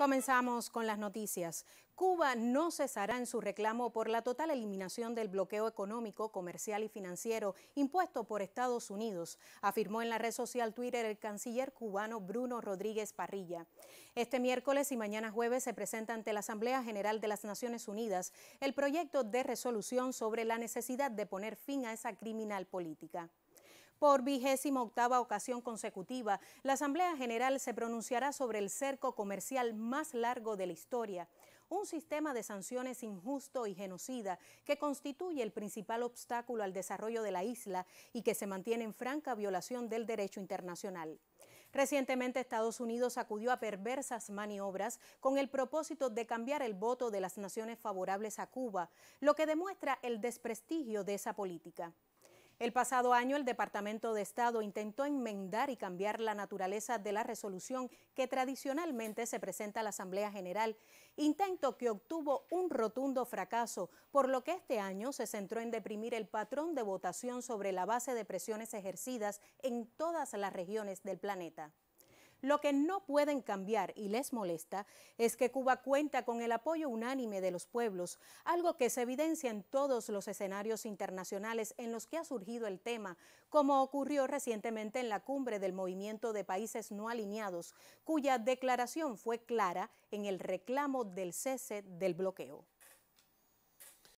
Comenzamos con las noticias. Cuba no cesará en su reclamo por la total eliminación del bloqueo económico, comercial y financiero impuesto por Estados Unidos, afirmó en la red social Twitter el canciller cubano Bruno Rodríguez Parrilla. Este miércoles y mañana jueves se presenta ante la Asamblea General de las Naciones Unidas el proyecto de resolución sobre la necesidad de poner fin a esa criminal política. Por vigésima octava ocasión consecutiva, la Asamblea General se pronunciará sobre el cerco comercial más largo de la historia, un sistema de sanciones injusto y genocida que constituye el principal obstáculo al desarrollo de la isla y que se mantiene en franca violación del derecho internacional. Recientemente Estados Unidos acudió a perversas maniobras con el propósito de cambiar el voto de las naciones favorables a Cuba, lo que demuestra el desprestigio de esa política. El pasado año el Departamento de Estado intentó enmendar y cambiar la naturaleza de la resolución que tradicionalmente se presenta a la Asamblea General, intento que obtuvo un rotundo fracaso, por lo que este año se centró en deprimir el patrón de votación sobre la base de presiones ejercidas en todas las regiones del planeta. Lo que no pueden cambiar y les molesta es que Cuba cuenta con el apoyo unánime de los pueblos, algo que se evidencia en todos los escenarios internacionales en los que ha surgido el tema, como ocurrió recientemente en la cumbre del Movimiento de Países No Alineados, cuya declaración fue clara en el reclamo del cese del bloqueo.